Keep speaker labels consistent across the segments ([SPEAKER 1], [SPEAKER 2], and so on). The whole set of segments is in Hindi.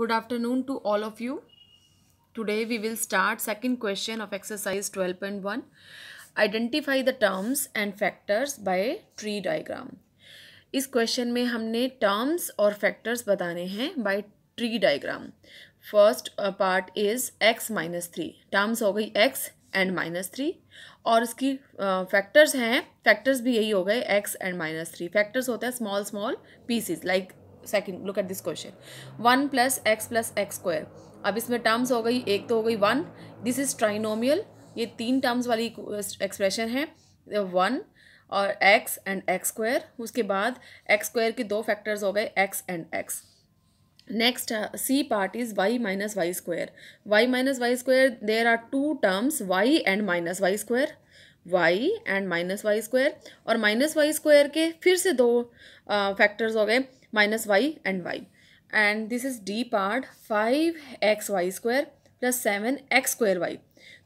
[SPEAKER 1] good afternoon to all of you today we will start second question of exercise 12.1 identify the terms and factors by tree diagram इस क्वेश्चन में हमने टर्म्स और फैक्टर्स बताने हैं by tree diagram first part is X minus three terms हो गई एक्स एंड माइनस थ्री और इसकी फैक्टर्स uh, हैं फैक्टर्स भी यही हो गए X and minus three factors होते हैं small small pieces like second look at this question one plus X plus X square अब इसमें टर्म्स हो गई एक तो हो गई वन दिस इज ट्राइनोमियल ये तीन टर्म्स वाली एक्सप्रेशन है वन और एक्स एंड एक्स स्क्वायर उसके बाद एक्स स्क्वायर के दो फैक्टर्स हो गए X and X next C part is Y minus Y square Y minus Y square there are two terms Y and minus Y square Y and minus Y square और माइनस वाई स्क्वायर के फिर से दो फैक्टर्स uh, हो गए minus Y and Y and this is D part five X Y square plus seven X square Y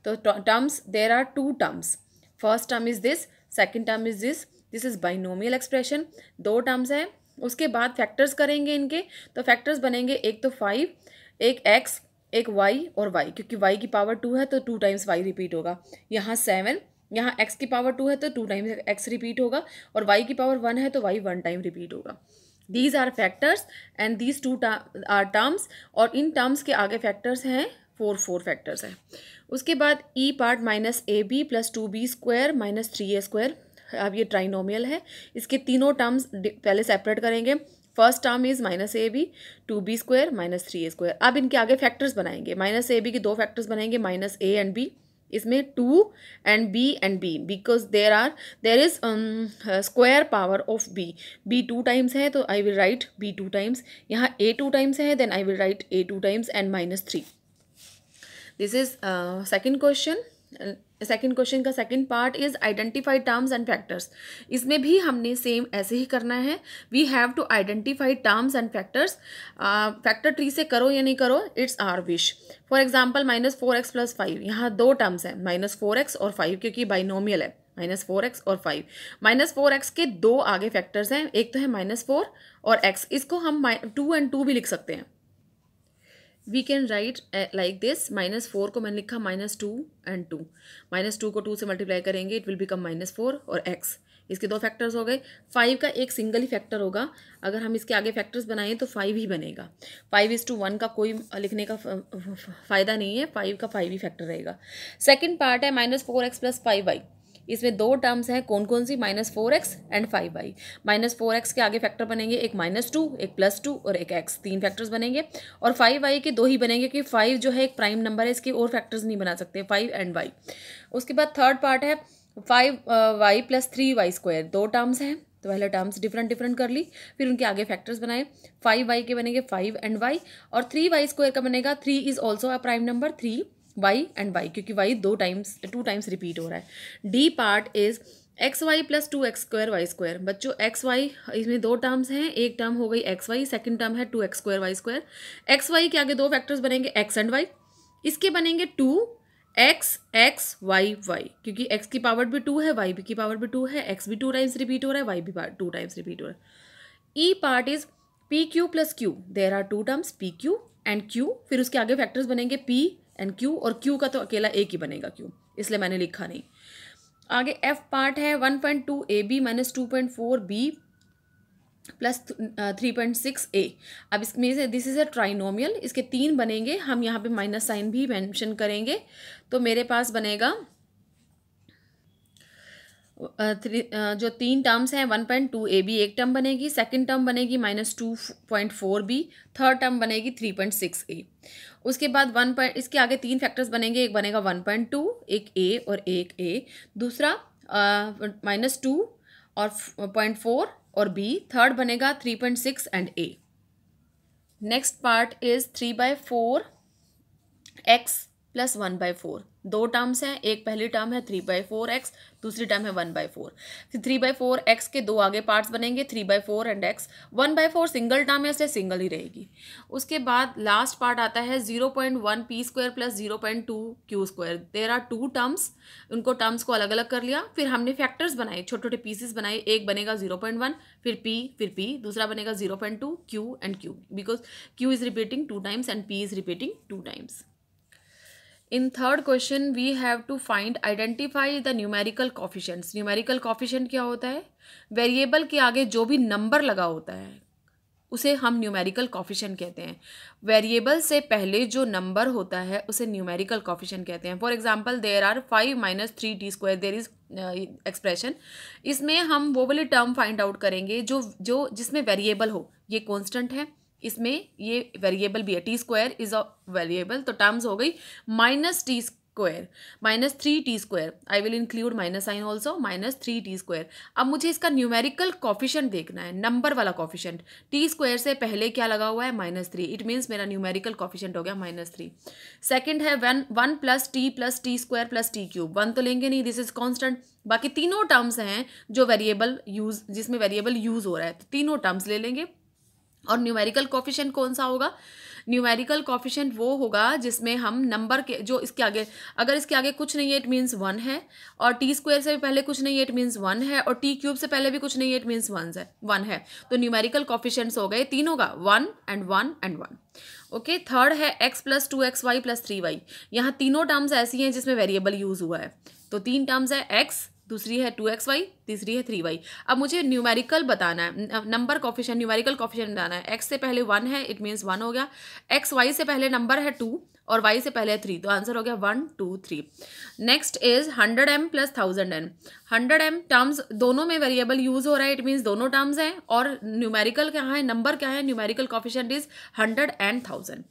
[SPEAKER 1] तो terms there are two terms first term is this second term is this this is binomial expression दो टर्म्स हैं उसके बाद फैक्टर्स करेंगे इनके तो फैक्टर्स बनेंगे एक तो फाइव एक एक्स एक वाई और वाई क्योंकि वाई की पावर टू है तो टू टाइम्स वाई रिपीट होगा यहाँ सेवन यहाँ एक्स की पावर टू है तो टू टाइम्स एक्स रिपीट होगा और वाई की पावर वन है तो वाई वन टाइम रिपीट होगा these are factors and these two are terms और इन टर्म्स के आगे फैक्टर्स हैं फोर फोर फैक्टर्स हैं उसके बाद E part minus A B plus two B square minus three A square अब ये ट्राइनोमियल है इसके तीनों टर्म्स पहले सेपरेट करेंगे first term is minus A B two B square minus three A square अब इनके आगे फैक्टर्स बनाएंगे माइनस ए बी के दो फैक्टर्स बनाएंगे माइनस ए एंड बी इसमें two and B and B because there are there is square power of B B two times है तो I will write B two times यहाँ ए टू टाइम्स है then I will write A two times and minus three this is second question second question का second part is identify terms and factors इसमें भी हमने सेम ऐसे ही करना है we have to identify terms and factors factor tree से करो या नहीं करो it's our wish for example minus four x plus five यहाँ दो टर्म्स हैं माइनस फोर एक्स और फाइव क्योंकि बाइनोमियल है माइनस फोर एक्स और फाइव माइनस फोर एक्स के दो आगे फैक्टर्स हैं एक तो है माइनस फोर और एक्स इसको हम टू एंड टू भी लिख सकते हैं we can write like this minus four को मैंने लिखा minus two and two minus two को टू से मल्टीप्लाई करेंगे it will become minus four और एक्स इसके दो फैक्टर्स हो गए फाइव का एक सिंगल ही फैक्टर होगा अगर हम इसके आगे फैक्टर्स बनाएं तो फाइव ही बनेगा फाइव इज़ टू वन का कोई लिखने का फ़ायदा नहीं है फाइव का फाइव ही फैक्टर रहेगा सेकेंड पार्ट है minus four x plus five y इसमें दो टर्म्स हैं कौन कौन सी minus four x and five y minus four x के आगे फैक्टर बनेंगे एक माइनस टू एक प्लस टू और एक एक्स तीन फैक्टर्स बनेंगे और फाइव वाई के दो ही बनेंगे क्योंकि फाइव जो है एक प्राइम नंबर है इसके और फैक्टर्स नहीं बना सकते फाइव एंड वाई उसके बाद थर्ड पार्ट है five y plus three y square दो टर्म्स हैं तो पहले टर्म्स डिफरेंट डिफरेंट कर ली फिर उनके आगे फैक्टर्स बनाए फाइव वाई के बनेंगे फाइव एंड वाई और थ्री वाई स्क्वायर का बनेगा three is also a prime number three y and y क्योंकि वाई दो टाइम्स टू टाइम्स रिपीट हो रहा है d part is x y plus two x square y square बच्चों एक्स वाई इसमें दो टर्म्स हैं एक टर्म हो गई एक्स वाई सेकेंड टर्म है two x square y square x y के आगे दो फैक्टर्स बनेंगे एक्स एंड वाई इसके बनेंगे two x x y y क्योंकि एक्स की पावर भी टू है वाई भी की पावर भी टू है एक्स भी टू टाइम्स रिपीट हो रहा है वाई भी टू टाइम्स रिपीट हो रहा है e part is p q plus q there are two terms p q and q फिर उसके आगे फैक्टर्स बनेंगे पी एंड क्यू और क्यू का तो अकेला एक ही बनेगा क्यू इसलिए मैंने लिखा नहीं आगे एफ पार्ट है one point two a b minus two point four b plus three point six a अब इसमें से दिस इज़ अ ट्राइनोमियल इसके तीन बनेंगे हम यहाँ पे माइनस साइन भी मेंशन करेंगे तो मेरे पास बनेगा थ्री जो तीन टर्म्स हैं one point two a b एक टर्म बनेगी सेकंड टर्म बनेगी minus two point four b third term बनेगी थ्री पॉइंट सिक्स ए उसके बाद वन पॉइंट इसके आगे तीन फैक्टर्स बनेंगे एक बनेगा वन पॉइंट टू एक ए और एक ए दूसरा माइनस टू और पॉइंट फोर और बी थर्ड बनेगा three point six and a next part is three by four x plus one by four दो टर्म्स हैं एक पहली टर्म है थ्री बाई फोर एक्स दूसरी टर्म है वन बाई फोर फिर थ्री बाई फोर एक्स के दो आगे पार्ट्स बनेंगे three by four and x one by four single term है इसलिए सिंगल ही रहेगी उसके बाद लास्ट पार्ट आता है zero point one p square plus zero point two q square there are two terms उनको टर्म्स को अलग अलग कर लिया फिर हमने फैक्टर्स बनाए छोटे छोटे पीसेस बनाए एक बनेगा जीरो पॉइंट वन फिर पी फिर पी दूसरा बनेगा zero point two q and q because q is repeating two times and p is repeating two times in third question we have to find identify the numerical coefficients numerical coefficient क्या होता है वेरिएबल के आगे जो भी नंबर लगा होता है उसे हम न्यूमेरिकल कॉफिशेंट कहते हैं वेरिएबल से पहले जो नंबर होता है उसे न्यूमेरिकल कॉफिशेंट कहते हैं for example there are five minus three t square there is expression इसमें हम वो वाली टर्म फाइंड आउट करेंगे जो जो जिसमें वेरिएबल हो ये कॉन्स्टेंट है इसमें ये वेरिएबल भी है t square is a variable तो टर्म्स हो गई minus t square minus three t square I will include minus sign also minus three t square अब मुझे इसका न्यूमेरिकल कॉफिशेंट देखना है नंबर वाला कॉफिशेंट टी स्क्वायर से पहले क्या लगा हुआ है माइनस थ्री इट मीन्स मेरा न्यूमेरिकल कॉफिशेंट हो गया माइनस थ्री सेकेंड है one one plus t plus t square plus t cube one तो लेंगे नहीं दिस इज कॉन्स्टेंट बाकी तीनों टर्म्स हैं जो वेरिएबल यूज जिसमें वेरिएबल यूज हो रहा है तो तीनों टर्म्स ले लेंगे और न्यूमेरिकल कॉफिशेंट कौन सा होगा न्यूमेरिकल कॉफिशेंट वो होगा जिसमें हम नंबर के जो इसके आगे अगर इसके आगे कुछ नहीं है इट मीन्स वन है और टी स्क्वायर से भी पहले कुछ नहीं है इट मीन्स वन है और टी क्यूब से पहले भी कुछ नहीं है इट मीन्स वन है वन है तो न्यूमेरिकल कॉफिशेंट्स हो गए तीन होगा one and one and one okay third है x plus two x y plus three y यहाँ तीनों टर्म्स ऐसी हैं जिसमें वेरिएबल यूज़ हुआ है तो तीन टर्म्स है एक्स दूसरी है टू एक्स वाई तीसरी है थ्री वाई अब मुझे न्यूमेरिकल बताना है नंबर कॉफिशन न्यूमेरिकल कॉफिशन बताना है एक्स से पहले वन है इट मीन्स वन हो गया एक्स वाई से पहले नंबर है टू और वाई से पहले थ्री तो आंसर हो गया one two three next is hundred m plus thousand n hundred m terms दोनों में वेरिएबल यूज हो रहा है इट मीन्स दोनों टर्म्स हैं और न्यूमेरिकल क्या है नंबर क्या है numerical coefficient is hundred and thousand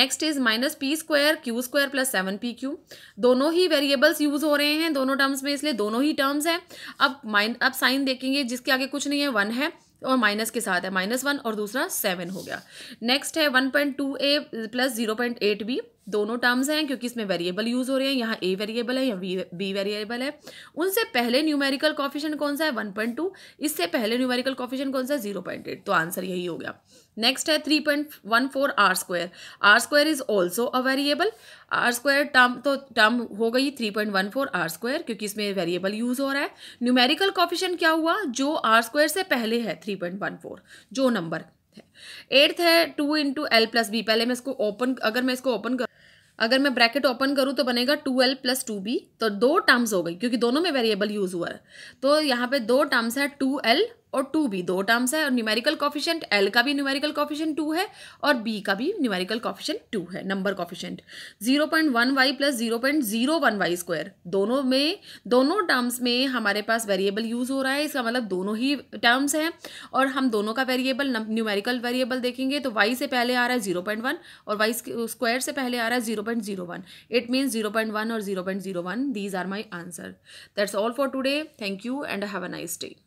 [SPEAKER 1] next is minus p square q square plus seven p q दोनों ही वेरिएबल्स यूज हो रहे हैं दोनों टर्म्स में इसलिए दोनों ही टर्म्स हैं अब माइन अब साइन देखेंगे जिसके आगे कुछ नहीं है वन है और माइनस के साथ है माइनस वन और दूसरा सेवन हो गया नेक्स्ट है one point two a plus zero point eight b दोनों टर्म्स हैं क्योंकि इसमें वेरिएबल यूज़ हो रहे हैं यहाँ ए वेरिएबल है यहाँ बी वेरिएबल है उनसे पहले न्यूमेरिकल कॉफिशन कौन सा है वन पॉइंट टू इससे पहले न्यूमेरिकल कॉफिशन कौन सा है जीरो पॉइंट एट तो आंसर यही हो गया नेक्स्ट है three point one four r square r square is also a variable r square term तो टर्म हो गई three point one four r square क्योंकि इसमें वेरिएबल यूज़ हो रहा है न्यूमेरिकल कॉफिशन क्या हुआ जो आर स्क्वायर से पहले है थ्री पॉइंट वन फोर जो नंबर एट्थ है एट्थ है two into l plus b पहले मैं इसको ओपन अगर मैं इसको ओपन कर अगर मैं ब्रैकेट ओपन करूँ तो बनेगा two l plus two b तो दो टर्म्स हो गई क्योंकि दोनों में वेरिएबल यूज़ हुआ है तो यहाँ पे दो टर्म्स है टू एल और टू भी दो टर्म्स है और न्यूमेरिकल कॉफिशेंट एल का भी न्यूमेरिकल कॉफिशेंट टू है और बी का भी न्यूमेरिकल कॉफिशेंट टू है number coefficient zero point one y plus zero point zero one y square दोनों में दोनों टर्म्स में हमारे पास वेरिएबल यूज़ हो रहा है इसका मतलब दोनों ही टर्म्स हैं और हम दोनों का वेरिएबल न्यूमेरिकल वेरिएबल देखेंगे तो वाई से पहले आ रहा है जीरो पॉइंट वन और वाई स्क्वायर से पहले आ रहा है zero point zero one it means zero point one और zero point zero one these are my answer that's all for today thank you and have a nice day